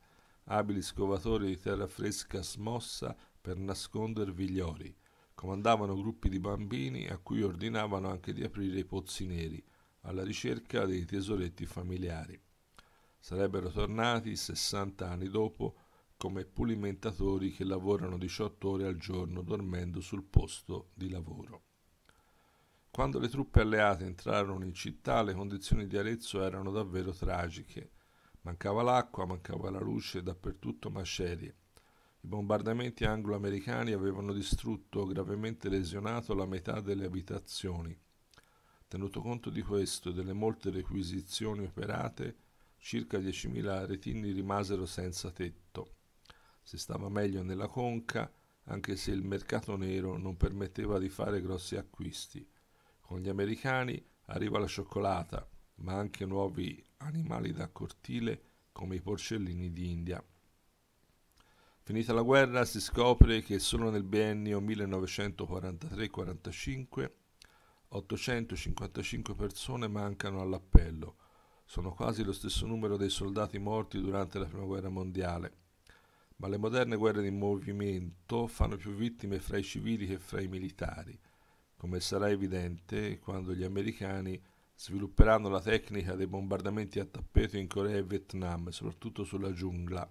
abili scovatori di terra fresca smossa per nascondervi gli ori. Comandavano gruppi di bambini a cui ordinavano anche di aprire i pozzi neri, alla ricerca dei tesoretti familiari. Sarebbero tornati 60 anni dopo come pulimentatori che lavorano 18 ore al giorno dormendo sul posto di lavoro. Quando le truppe alleate entrarono in città le condizioni di Arezzo erano davvero tragiche. Mancava l'acqua, mancava la luce, dappertutto macerie. I bombardamenti anglo-americani avevano distrutto o gravemente lesionato la metà delle abitazioni. Tenuto conto di questo e delle molte requisizioni operate, circa 10.000 retini rimasero senza tetto. Si stava meglio nella conca, anche se il mercato nero non permetteva di fare grossi acquisti con gli americani arriva la cioccolata, ma anche nuovi animali da cortile come i porcellini d'India. Finita la guerra si scopre che solo nel biennio 1943-45 855 persone mancano all'appello. Sono quasi lo stesso numero dei soldati morti durante la Prima Guerra Mondiale. Ma le moderne guerre di movimento fanno più vittime fra i civili che fra i militari come sarà evidente quando gli americani svilupperanno la tecnica dei bombardamenti a tappeto in Corea e Vietnam, soprattutto sulla giungla.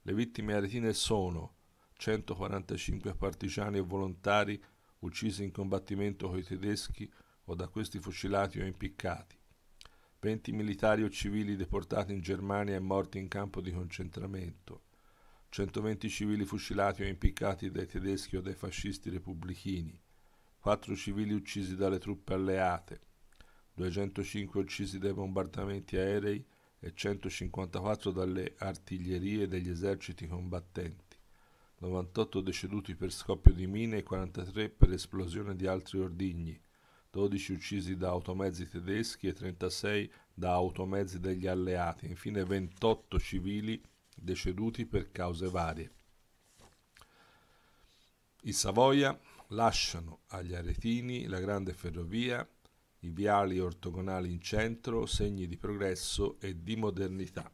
Le vittime aretine sono 145 partigiani e volontari uccisi in combattimento coi tedeschi o da questi fucilati o impiccati, 20 militari o civili deportati in Germania e morti in campo di concentramento, 120 civili fucilati o impiccati dai tedeschi o dai fascisti repubblichini, 4 civili uccisi dalle truppe alleate, 205 uccisi dai bombardamenti aerei e 154 dalle artiglierie degli eserciti combattenti, 98 deceduti per scoppio di mine e 43 per esplosione di altri ordigni, 12 uccisi da automezzi tedeschi e 36 da automezzi degli alleati, infine 28 civili deceduti per cause varie. I Savoia lasciano agli aretini la grande ferrovia, i viali ortogonali in centro, segni di progresso e di modernità.